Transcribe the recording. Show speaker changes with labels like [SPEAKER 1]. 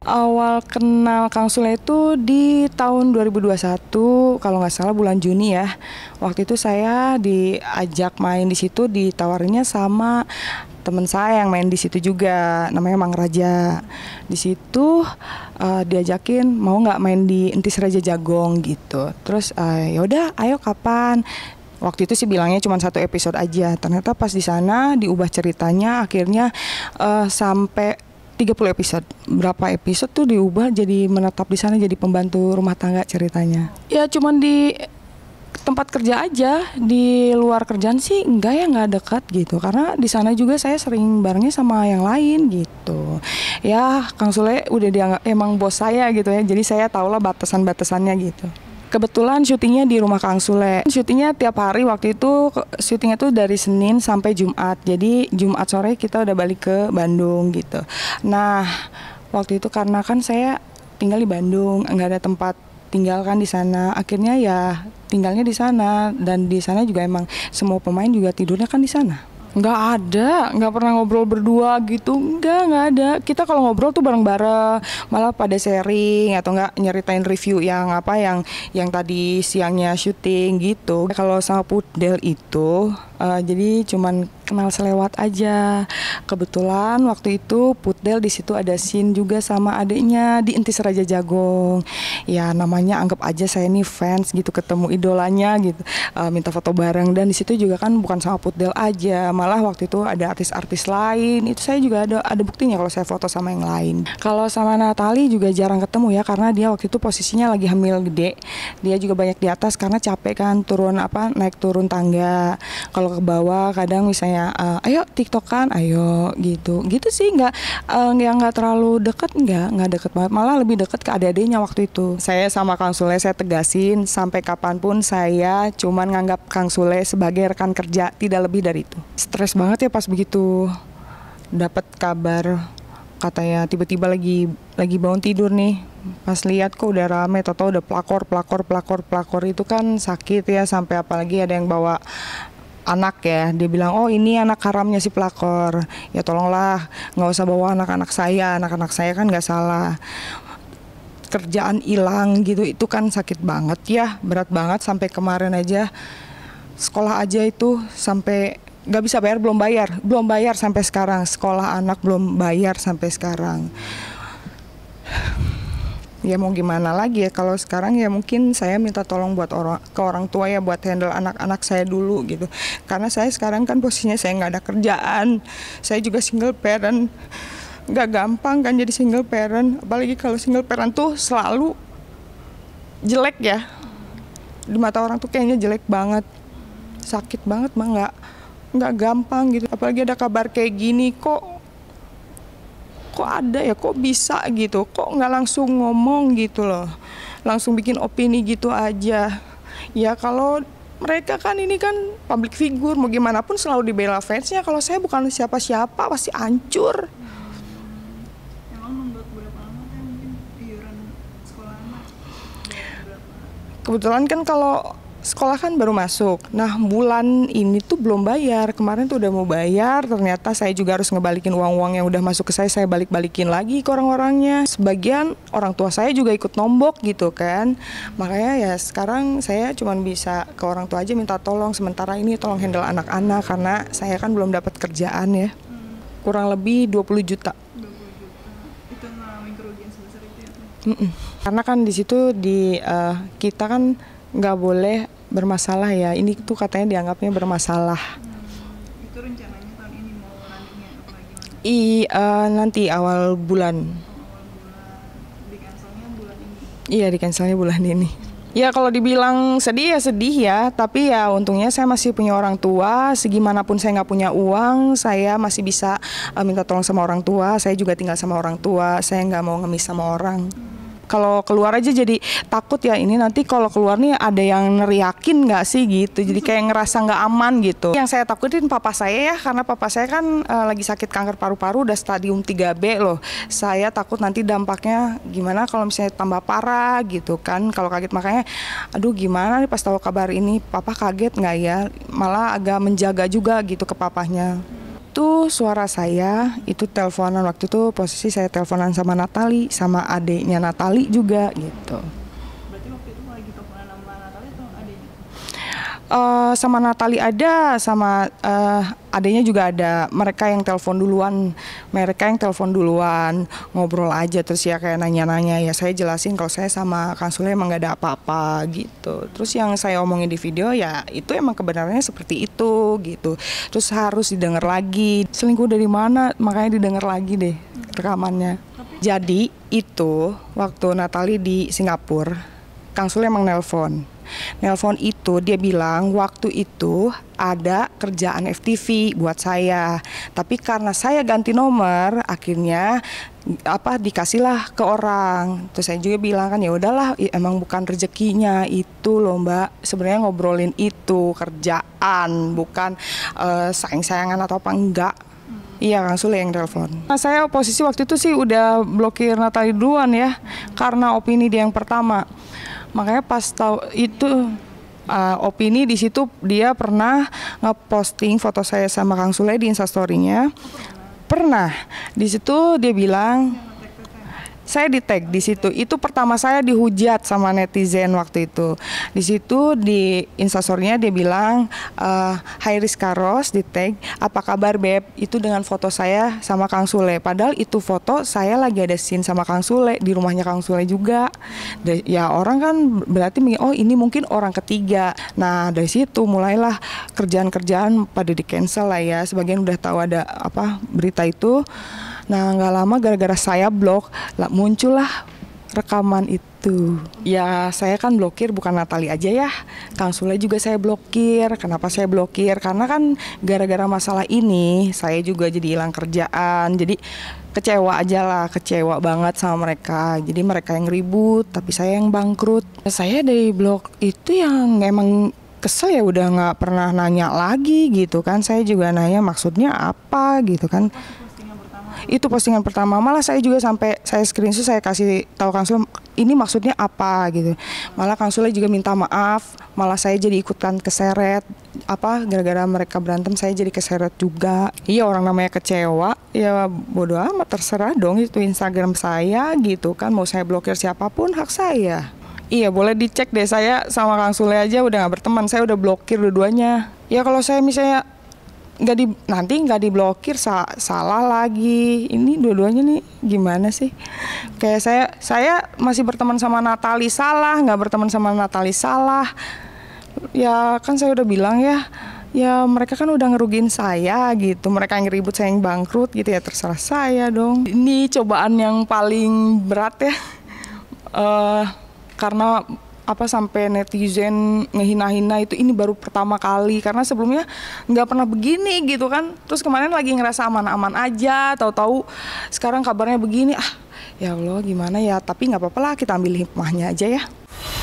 [SPEAKER 1] Awal kenal Kang Sule itu di tahun 2021, kalau nggak salah bulan Juni ya. Waktu itu saya diajak main di situ, ditawarnya sama teman saya yang main di situ juga, namanya Mang Raja. Di situ uh, diajakin mau nggak main di Entis Raja Jagong gitu. Terus uh, eh, yaudah, ayo kapan? waktu itu sih bilangnya cuma satu episode aja ternyata pas di sana diubah ceritanya akhirnya uh, sampai 30 episode. Berapa episode tuh diubah jadi menetap di sana jadi pembantu rumah tangga ceritanya. Ya cuman di tempat kerja aja di luar kerjaan sih enggak ya enggak dekat gitu karena di sana juga saya sering barengnya sama yang lain gitu ya Kang Sule udah dianggap emang bos saya gitu ya jadi saya tahulah batasan-batasannya gitu Kebetulan syutingnya di rumah Kang Sule. Syutingnya tiap hari waktu itu syutingnya tuh dari Senin sampai Jumat. Jadi Jumat sore kita udah balik ke Bandung gitu. Nah, waktu itu karena kan saya tinggal di Bandung, nggak ada tempat tinggalkan di sana. Akhirnya ya tinggalnya di sana dan di sana juga emang semua pemain juga tidurnya kan di sana. Nggak ada, nggak pernah ngobrol berdua gitu, nggak nggak ada. Kita kalau ngobrol tuh bareng-bareng, malah pada sharing atau nggak nyeritain review yang apa yang yang tadi siangnya syuting gitu. Kalau sama Pudel itu Eh, jadi cuman kenal selewat aja kebetulan waktu itu Putdel di situ ada Sin juga sama adiknya di Intis Raja Jagong ya namanya anggap aja saya ini fans gitu ketemu idolanya gitu uh, minta foto bareng dan di situ juga kan bukan sama Putdel aja malah waktu itu ada artis-artis lain itu saya juga ada ada buktinya kalau saya foto sama yang lain kalau sama Natali juga jarang ketemu ya karena dia waktu itu posisinya lagi hamil gede dia juga banyak di atas karena capek kan turun apa naik turun tangga kalau ke bawah kadang misalnya uh, ayo tiktokan ayo gitu gitu sih nggak uh, eh, yang nggak terlalu deket nggak nggak deket banget malah lebih deket ke adik-adiknya waktu itu saya sama Kang Sule saya tegasin sampai kapanpun saya cuman nganggap Kang Sule sebagai rekan kerja tidak lebih dari itu stres banget ya pas begitu dapat kabar katanya tiba-tiba lagi lagi bangun tidur nih pas lihat kok udah rame atau udah pelakor pelakor pelakor pelakor itu kan sakit ya sampai apalagi ada yang bawa anak ya dia bilang oh ini anak haramnya si pelakor ya tolonglah nggak usah bawa anak-anak saya anak-anak saya kan nggak salah kerjaan hilang gitu itu kan sakit banget ya berat banget sampai kemarin aja sekolah aja itu sampai nggak bisa bayar belum bayar belum bayar sampai sekarang sekolah anak belum bayar sampai sekarang ya mau gimana lagi ya kalau sekarang ya mungkin saya minta tolong buat orang ke orang tua ya buat handle anak-anak saya dulu gitu karena saya sekarang kan posisinya saya nggak ada kerjaan saya juga single parent nggak gampang kan jadi single parent apalagi kalau single parent tuh selalu jelek ya di mata orang tuh kayaknya jelek banget sakit banget mah nggak nggak gampang gitu apalagi ada kabar kayak gini kok kok ada ya kok bisa gitu kok nggak langsung ngomong gitu loh langsung bikin opini gitu aja ya kalau mereka kan ini kan public figure mau gimana pun selalu dibela fansnya kalau saya bukan siapa-siapa pasti hancur kan kebetulan kan kalau sekolah kan baru masuk. Nah, bulan ini tuh belum bayar. Kemarin tuh udah mau bayar, ternyata saya juga harus ngebalikin uang-uang yang udah masuk ke saya, saya balik-balikin lagi ke orang-orangnya. Sebagian orang tua saya juga ikut nombok gitu kan. Makanya ya sekarang saya cuma bisa ke orang tua aja minta tolong. Sementara ini tolong handle anak-anak karena saya kan belum dapat kerjaan ya. Kurang lebih 20 juta. juta. Mm -mm. Karena kan di situ di uh, kita kan nggak boleh bermasalah ya. Ini tuh katanya dianggapnya bermasalah. Itu rencananya tahun ini mau landingnya I, uh, nanti awal bulan. Iya, di cancelnya bulan ini. Ya kalau dibilang sedih ya sedih ya, tapi ya untungnya saya masih punya orang tua. Segimanapun saya nggak punya uang, saya masih bisa eh, minta tolong sama orang tua. Saya juga tinggal sama orang tua. Saya nggak mau ngemis sama orang kalau keluar aja jadi takut ya ini nanti kalau keluar nih ada yang neriakin nggak sih gitu jadi kayak ngerasa nggak aman gitu yang saya takutin papa saya ya karena papa saya kan uh, lagi sakit kanker paru-paru udah stadium 3B loh saya takut nanti dampaknya gimana kalau misalnya tambah parah gitu kan kalau kaget makanya aduh gimana nih pas tahu kabar ini papa kaget nggak ya malah agak menjaga juga gitu ke papahnya itu suara saya itu teleponan waktu itu posisi saya teleponan sama Natali sama adiknya Natali juga gitu uh, sama Natali ada, sama uh, eh, adanya juga ada. Mereka yang telepon duluan, mereka yang telepon duluan, ngobrol aja terus ya kayak nanya-nanya ya saya jelasin kalau saya sama Kang Sule emang gak ada apa-apa gitu. Terus yang saya omongin di video ya itu emang kebenarannya seperti itu gitu. Terus harus didengar lagi. Selingkuh dari mana? Makanya didengar lagi deh rekamannya. Jadi itu waktu Natali di Singapura, Kang Sule emang nelpon nelpon itu dia bilang waktu itu ada kerjaan FTV buat saya. Tapi karena saya ganti nomor akhirnya apa dikasihlah ke orang terus saya juga bilang kan ya udahlah emang bukan rezekinya itu loh mbak sebenarnya ngobrolin itu kerjaan bukan uh, sayang-sayangan atau apa enggak hmm. Iya Kang Sule yang telepon. Nah, saya oposisi waktu itu sih udah blokir Natali duluan ya, hmm. karena opini dia yang pertama makanya pas tahu itu uh, opini di situ dia pernah ngeposting foto saya sama Kang Sule di instastorynya pernah di situ dia bilang saya di tag di situ. Itu pertama saya dihujat sama netizen waktu itu. Di situ di instasornya dia bilang uh, Hai Rizka Ros di tag, apa kabar beb? Itu dengan foto saya sama Kang Sule. Padahal itu foto saya lagi ada scene sama Kang Sule di rumahnya Kang Sule juga. De, ya orang kan berarti oh ini mungkin orang ketiga. Nah dari situ mulailah kerjaan-kerjaan pada di cancel lah ya. Sebagian udah tahu ada apa berita itu. Nah nggak lama gara-gara saya blok lah, muncullah rekaman itu. Ya saya kan blokir bukan Natali aja ya. Kang Sule juga saya blokir. Kenapa saya blokir? Karena kan gara-gara masalah ini saya juga jadi hilang kerjaan. Jadi kecewa aja lah, kecewa banget sama mereka. Jadi mereka yang ribut, tapi saya yang bangkrut. Saya dari blok itu yang emang kesel ya udah nggak pernah nanya lagi gitu kan. Saya juga nanya maksudnya apa gitu kan itu postingan pertama malah saya juga sampai saya screenshot saya kasih tahu Kang Sule ini maksudnya apa gitu malah Kang Sule juga minta maaf malah saya jadi ikutan keseret apa gara-gara mereka berantem saya jadi keseret juga iya orang namanya kecewa ya bodoh amat terserah dong itu Instagram saya gitu kan mau saya blokir siapapun hak saya Iya boleh dicek deh saya sama Kang Sule aja udah gak berteman saya udah blokir dua-duanya. Ya kalau saya misalnya nggak di nanti nggak diblokir sa salah lagi ini dua-duanya nih gimana sih kayak saya saya masih berteman sama Natali salah nggak berteman sama Natali salah ya kan saya udah bilang ya ya mereka kan udah ngerugiin saya gitu mereka yang ribut saya yang bangkrut gitu ya terserah saya dong ini cobaan yang paling berat ya uh, karena apa sampai netizen ngehina-hina itu ini baru pertama kali karena sebelumnya nggak pernah begini gitu kan terus kemarin lagi ngerasa aman-aman aja tahu-tahu sekarang kabarnya begini ah ya Allah gimana ya tapi nggak apa-apa lah kita ambil hikmahnya aja ya